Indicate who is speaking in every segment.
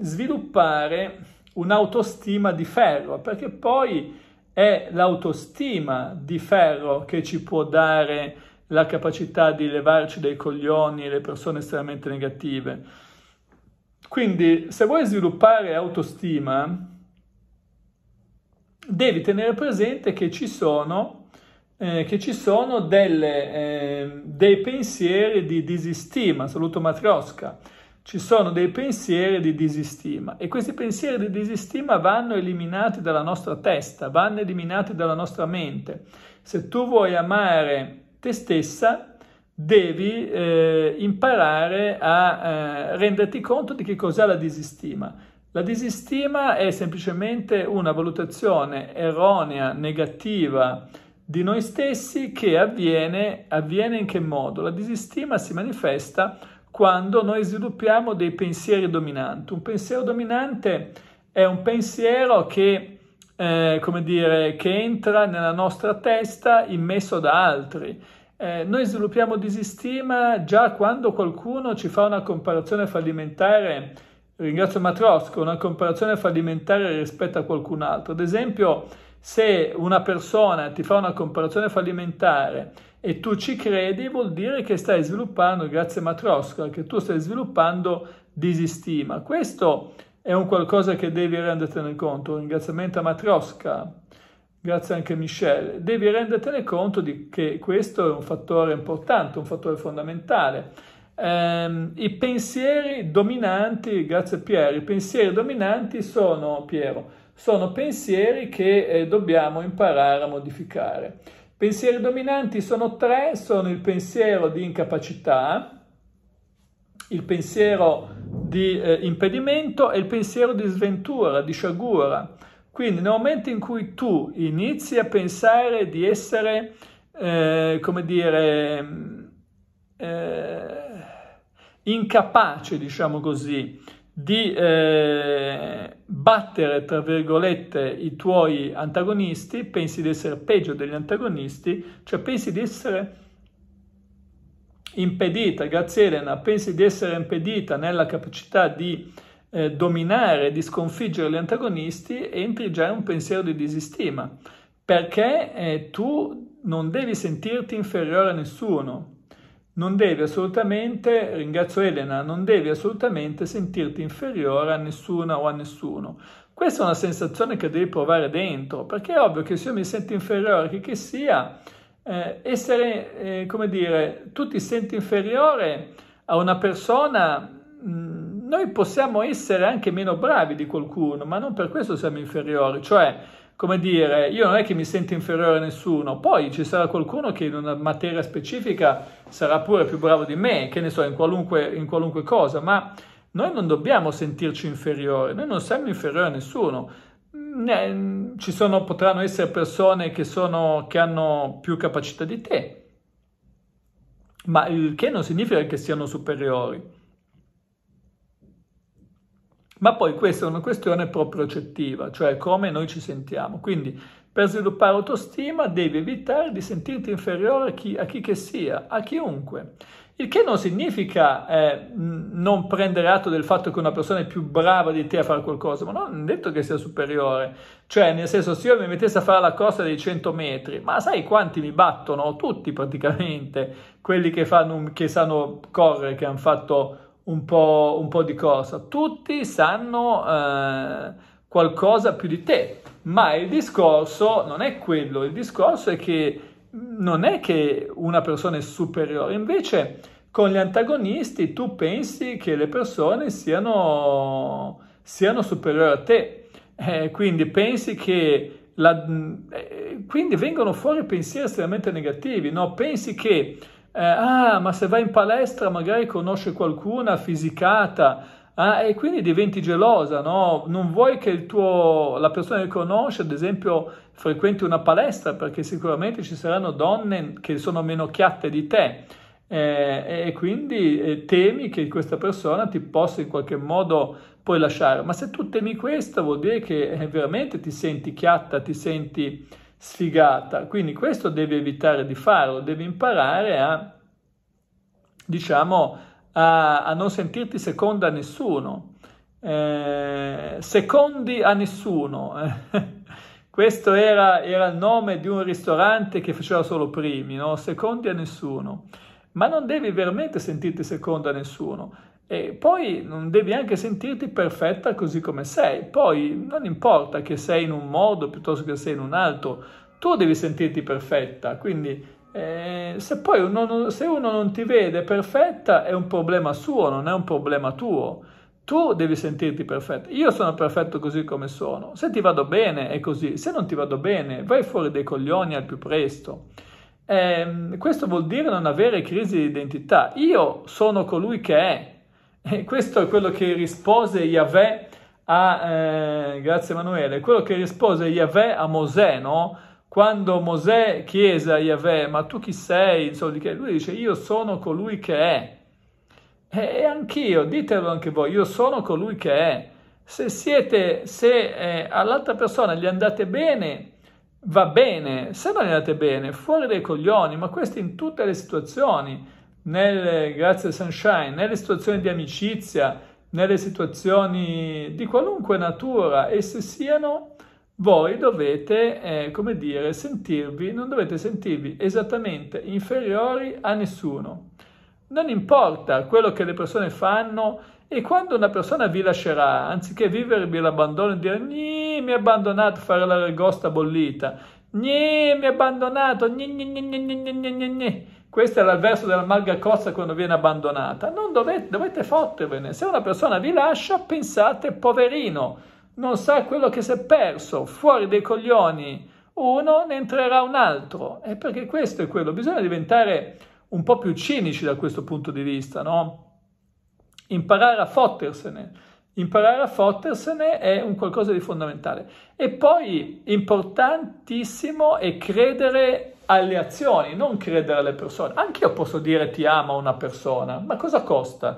Speaker 1: sviluppare un'autostima di ferro, perché poi è l'autostima di ferro che ci può dare la capacità di levarci dai coglioni le persone estremamente negative. Quindi se vuoi sviluppare autostima, devi tenere presente che ci sono, eh, che ci sono delle, eh, dei pensieri di disistima, saluto Matrioska, ci sono dei pensieri di disistima e questi pensieri di disistima vanno eliminati dalla nostra testa, vanno eliminati dalla nostra mente. Se tu vuoi amare te stessa, devi eh, imparare a eh, renderti conto di che cos'è la disistima. La disistima è semplicemente una valutazione erronea, negativa, di noi stessi che avviene, avviene in che modo? La disistima si manifesta quando noi sviluppiamo dei pensieri dominanti. Un pensiero dominante è un pensiero che, eh, come dire, che entra nella nostra testa immesso da altri. Eh, noi sviluppiamo disistima già quando qualcuno ci fa una comparazione fallimentare, ringrazio Matrosco, una comparazione fallimentare rispetto a qualcun altro. Ad esempio, se una persona ti fa una comparazione fallimentare e tu ci credi vuol dire che stai sviluppando, grazie a Matrosca, che tu stai sviluppando disistima. Questo è un qualcosa che devi rendertene conto, ringraziamento a Matrosca, grazie anche a Michelle, devi rendertene conto di che questo è un fattore importante, un fattore fondamentale. Ehm, I pensieri dominanti, grazie a Piero, i pensieri dominanti sono, Piero, sono pensieri che eh, dobbiamo imparare a modificare. Pensieri dominanti sono tre, sono il pensiero di incapacità, il pensiero di eh, impedimento e il pensiero di sventura, di sciagura. Quindi nel momento in cui tu inizi a pensare di essere, eh, come dire, mm, eh, incapace, diciamo così, di eh, battere, tra virgolette, i tuoi antagonisti, pensi di essere peggio degli antagonisti, cioè pensi di essere impedita, grazie Elena, pensi di essere impedita nella capacità di eh, dominare, di sconfiggere gli antagonisti, entri già in un pensiero di disistima, perché eh, tu non devi sentirti inferiore a nessuno, non devi assolutamente, ringrazio Elena, non devi assolutamente sentirti inferiore a nessuna o a nessuno. Questa è una sensazione che devi provare dentro, perché è ovvio che se io mi sento inferiore a chi che sia, eh, essere, eh, come dire, tu ti senti inferiore a una persona, mh, mm, noi possiamo essere anche meno bravi di qualcuno, ma non per questo siamo inferiori, cioè come dire, io non è che mi sento inferiore a nessuno, poi ci sarà qualcuno che in una materia specifica sarà pure più bravo di me, che ne so, in qualunque, in qualunque cosa, ma noi non dobbiamo sentirci inferiori, noi non siamo inferiori a nessuno. Mm, eh, ci sono, potranno essere persone che, sono, che hanno più capacità di te, ma il che non significa che siano superiori. Ma poi questa è una questione propriocettiva, cioè come noi ci sentiamo. Quindi per sviluppare autostima devi evitare di sentirti inferiore a chi, a chi che sia, a chiunque. Il che non significa eh, non prendere atto del fatto che una persona è più brava di te a fare qualcosa, ma non è detto che sia superiore. Cioè, nel senso, se io mi mettessi a fare la corsa dei 100 metri, ma sai quanti mi battono? Tutti praticamente, quelli che, fanno, che sanno correre, che hanno fatto un po', un po di cosa. Tutti sanno eh, qualcosa più di te, ma il discorso non è quello, il discorso è che non è che una persona è superiore, invece con gli antagonisti tu pensi che le persone siano, siano superiori a te, eh, quindi pensi che la, mm, eh, quindi vengono fuori pensieri estremamente negativi, no? pensi che eh, ah, ma se vai in palestra magari conosce qualcuna fisicata, Ah, e quindi diventi gelosa, no? Non vuoi che tuo, la persona che conosci, ad esempio, frequenti una palestra, perché sicuramente ci saranno donne che sono meno chiatte di te. Eh, e quindi eh, temi che questa persona ti possa in qualche modo poi lasciare. Ma se tu temi questo, vuol dire che eh, veramente ti senti chiatta, ti senti sfigata. Quindi questo devi evitare di farlo, devi imparare a, diciamo, a, a non sentirti seconda a nessuno, eh, secondi a nessuno. questo era, era, il nome di un ristorante che faceva solo primi, no? secondi a nessuno. Ma non devi veramente sentirti seconda a nessuno. E poi non devi anche sentirti perfetta così come sei. Poi non importa che sei in un modo piuttosto che sei in un altro, tu devi sentirti perfetta. Quindi eh, se poi uno, se uno non ti vede perfetta è un problema suo, non è un problema tuo. Tu devi sentirti perfetta. Io sono perfetto così come sono. Se ti vado bene è così, se non ti vado bene vai fuori dei coglioni al più presto. Eh, questo vuol dire non avere crisi di identità. Io sono colui che è e questo è quello che rispose Yahweh a, eh, grazie Emanuele, quello che rispose Yahweh a Mosè, no? Quando Mosè chiese a Yahweh, ma tu chi sei? Insomma, lui dice, io sono colui che è. E anch'io, ditelo anche voi, io sono colui che è. Se siete, se eh, all'altra persona gli andate bene, va bene. Se non gli andate bene, fuori dai coglioni, ma questo in tutte le situazioni nel, grazie sunshine, nelle situazioni di amicizia, nelle situazioni di qualunque natura esse siano, voi dovete, eh, come dire, sentirvi, non dovete sentirvi esattamente inferiori a nessuno. Non importa quello che le persone fanno e quando una persona vi lascerà, anziché vivervi l'abbandono e dire mi ha abbandonato a fare la regosta bollita, mi ha abbandonato, gni, gni, gni, gni, gni, gni, gni, gni questo è l'avverso della malga cozza quando viene abbandonata. Non dovete, dovete fottervene. Se una persona vi lascia, pensate, poverino, non sa quello che si è perso, fuori dei coglioni uno, ne entrerà un altro. E perché questo è quello. Bisogna diventare un po' più cinici da questo punto di vista, no? Imparare a fottersene. Imparare a fottersene è un qualcosa di fondamentale. E poi importantissimo è credere alle azioni, non credere alle persone. Anche io posso dire ti amo a una persona, ma cosa costa?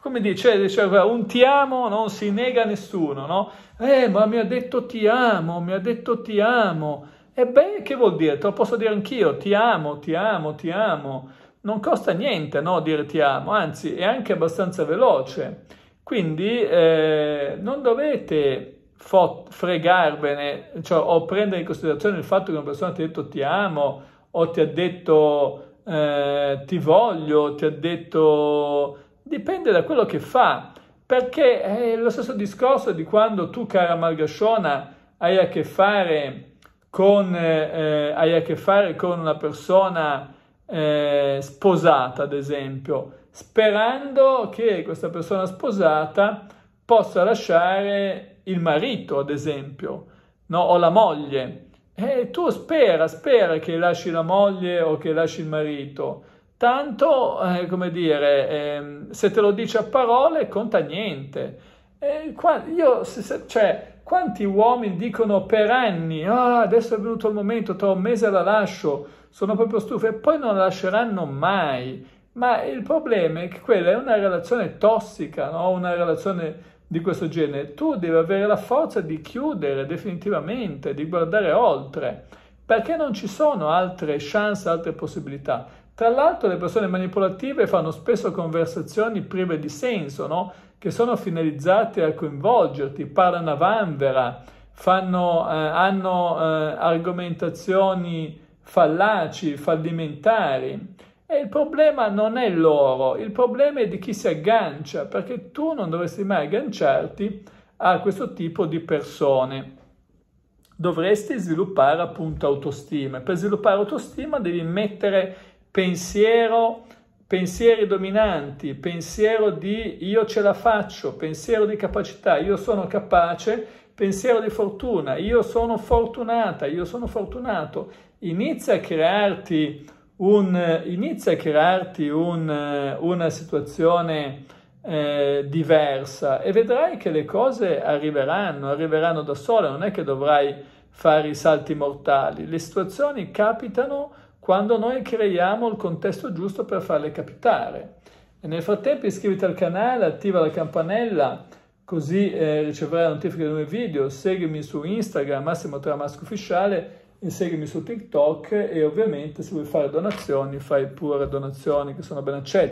Speaker 1: Come dice, diceva, un ti amo non si nega a nessuno, no? Eh, ma mi ha detto ti amo, mi ha detto ti amo. Ebbene, eh che vuol dire? Te lo posso dire anch'io, ti amo, ti amo, ti amo. Non costa niente, no, dire ti amo, anzi, è anche abbastanza veloce. Quindi eh, non dovete fregarvene, cioè, o prendere in considerazione il fatto che una persona ti ha detto ti amo o ti ha detto eh, ti voglio, ti ha detto dipende da quello che fa, perché è lo stesso discorso di quando tu, cara Margasciona, hai a che fare con, eh, hai a che fare con una persona eh, sposata, ad esempio, sperando che questa persona sposata possa lasciare il marito, ad esempio, no? o la moglie. E tu spera, spera che lasci la moglie o che lasci il marito. Tanto, eh, come dire, eh, se te lo dice a parole conta niente. Eh, qua, io, se, se, cioè, quanti uomini dicono per anni, ah, adesso è venuto il momento, tra un mese la lascio, sono proprio stufa, e poi non la lasceranno mai. Ma il problema è che quella è una relazione tossica, no? una relazione di questo genere, tu devi avere la forza di chiudere definitivamente, di guardare oltre, perché non ci sono altre chance, altre possibilità. Tra l'altro le persone manipolative fanno spesso conversazioni prive di senso, no? che sono finalizzate a coinvolgerti, parlano a vanvera, fanno, eh, hanno eh, argomentazioni fallaci, fallimentari e il problema non è loro, il problema è di chi si aggancia, perché tu non dovresti mai agganciarti a questo tipo di persone. Dovresti sviluppare appunto autostima. Per sviluppare autostima devi mettere pensiero, pensieri dominanti, pensiero di io ce la faccio, pensiero di capacità, io sono capace, pensiero di fortuna, io sono fortunata, io sono fortunato. Inizia a crearti un, inizia a crearti un, una situazione eh, diversa e vedrai che le cose arriveranno, arriveranno da sole, non è che dovrai fare i salti mortali, le situazioni capitano quando noi creiamo il contesto giusto per farle capitare. E nel frattempo iscriviti al canale, attiva la campanella così eh, riceverai notifiche dei nuovi video, seguimi su Instagram Massimo Tramasco Ufficiale inseguimi su TikTok e ovviamente se vuoi fare donazioni fai pure donazioni che sono ben accette.